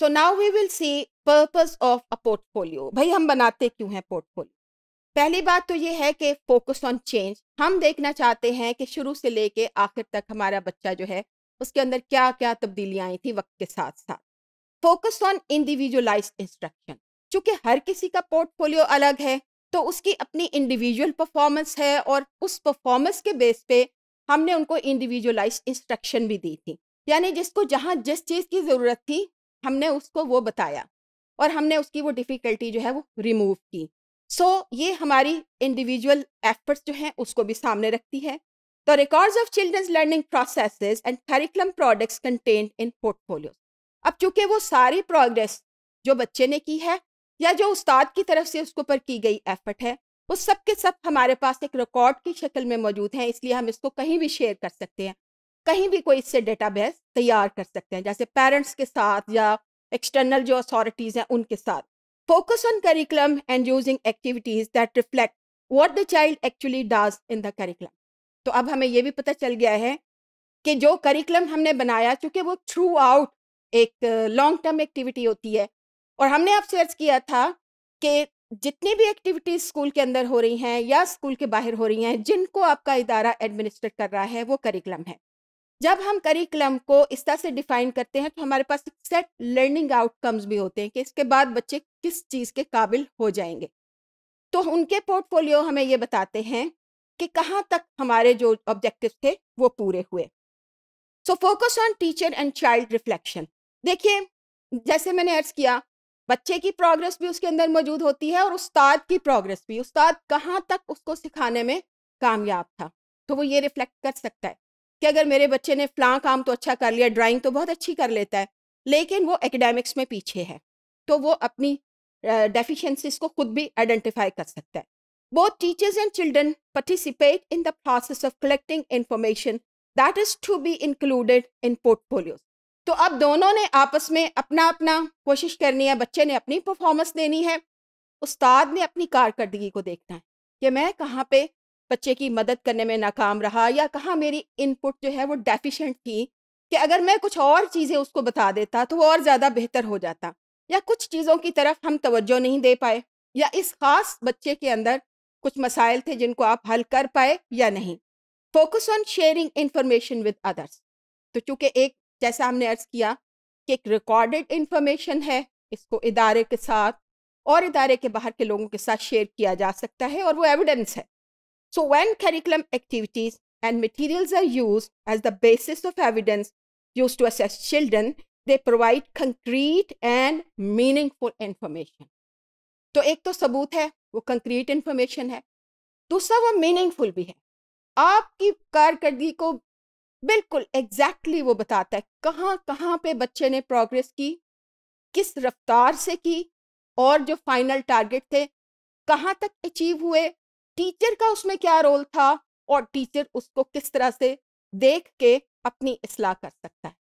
So now we will see purpose of a portfolio भाई हम बनाते क्यों हैं पोर्टफोलियो पहली बात तो ये है कि फोकस ऑन चेंज हम देखना चाहते हैं कि शुरू से लेके आखिर तक हमारा बच्चा जो है उसके अंदर क्या क्या तब्दीलियाँ आई थी वक्त के साथ साथ फोकस ऑन इंडिविजुअलाइज इंस्ट्रक्शन चूंकि हर किसी का पोर्टफोलियो अलग है तो उसकी अपनी इंडिविजुअल परफॉर्मेंस है और उस परफॉर्मेंस के बेस पे हमने उनको इंडिविजुअलाइज इंस्ट्रक्शन भी दी थी यानी जिसको जहाँ जिस चीज़ की ज़रूरत थी हमने उसको वो बताया और हमने उसकी वो डिफ़िकल्टी जो है वो रिमूव की सो so, ये हमारी इंडिविजुअल एफर्ट्स जो हैं उसको भी सामने रखती है the records of children's learning process and curriculum products content in portfolio अब चूंकि वो सारी प्रोग्रेस जो बच्चे ने की है या जो उस्ताद की तरफ से उसके ऊपर की गई एफर्ट है वो सब के सब हमारे पास एक रिकॉर्ड की शक्ल में मौजूद हैं इसलिए हम इसको कहीं भी शेयर कर सकते हैं कहीं भी कोई इससे डेटाबेस तैयार कर सकते हैं जैसे पेरेंट्स के साथ या एक्सटर्नल जो अथॉरिटीज़ हैं उनके साथ focus on curriculum and using activities that reflect what the child actually does in the curriculum तो अब हमें ये भी पता चल गया है कि जो करिकुलम हमने बनाया चूंकि वो थ्रू आउट एक लॉन्ग टर्म एक्टिविटी होती है और हमने अब सर्च किया था कि जितनी भी एक्टिविटीज स्कूल के अंदर हो रही हैं या स्कूल के बाहर हो रही हैं जिनको आपका इदारा एडमिनिस्ट्रेट कर रहा है वो करिकुलम है जब हम करिकुलम को इस तरह से डिफाइन करते हैं तो हमारे पास एक सेट लर्निंग आउटकम्स भी होते हैं कि इसके बाद बच्चे किस चीज़ के काबिल हो जाएंगे तो उनके पोर्टफोलियो हमें ये बताते हैं कि कहाँ तक हमारे जो ऑब्जेक्टिव थे वो पूरे हुए so focus on teacher and child reflection देखिए जैसे मैंने अर्ज किया बच्चे की प्रोग्रेस भी उसके अंदर मौजूद होती है और उस्ताद की प्रोग्रेस भी उस्ताद कहाँ तक उसको सिखाने में कामयाब था तो वो ये रिफ्लेक्ट कर सकता है कि अगर मेरे बच्चे ने फ्लां काम तो अच्छा कर लिया ड्राइंग तो बहुत अच्छी कर लेता है लेकिन वो एकेडमिक्स में पीछे है तो वो अपनी डेफिशिएंसीज को खुद भी आइडेंटिफाई कर सकता है both teachers and children participate in the process of collecting information that is to be included in portfolio तो अब दोनों ने आपस में अपना अपना कोशिश करनी है बच्चे ने अपनी परफॉर्मेंस देनी है उस्ताद ने अपनी कारकर्दगी को देखना है कि मैं कहाँ पे बच्चे की मदद करने में नाकाम रहा या कहाँ मेरी इनपुट जो है वो डेफिशेंट थी कि अगर मैं कुछ और चीज़ें उसको बता देता तो वो और ज़्यादा बेहतर हो जाता या कुछ चीज़ों की तरफ हम तवज्जो नहीं दे पाए या इस ख़ास बच्चे के अंदर कुछ मसाइल थे जिनको आप हल कर पाए या नहीं focus on sharing information with others तो चूँकि एक जैसा हमने अर्ज़ किया कि एक रिकॉर्डेड इंफॉर्मेशन है इसको इदारे के साथ और इदारे के बाहर के लोगों के साथ शेयर किया जा सकता है और वो एविडेंस है So when curriculum activities and materials are used as the basis of evidence used to assess children, they provide concrete and meaningful information. तो एक तो सबूत है वो कंक्रीट इंफॉर्मेशन है दूसरा वो मीनिंगफुल भी है आपकी कारकर्दगी को बिल्कुल एग्जैक्टली exactly वो बताता है कहाँ कहाँ पे बच्चे ने प्रोग्रेस की किस रफ्तार से की और जो फाइनल टारगेट थे कहाँ तक अचीव हुए टीचर का उसमें क्या रोल था और टीचर उसको किस तरह से देख के अपनी इसलाह कर सकता है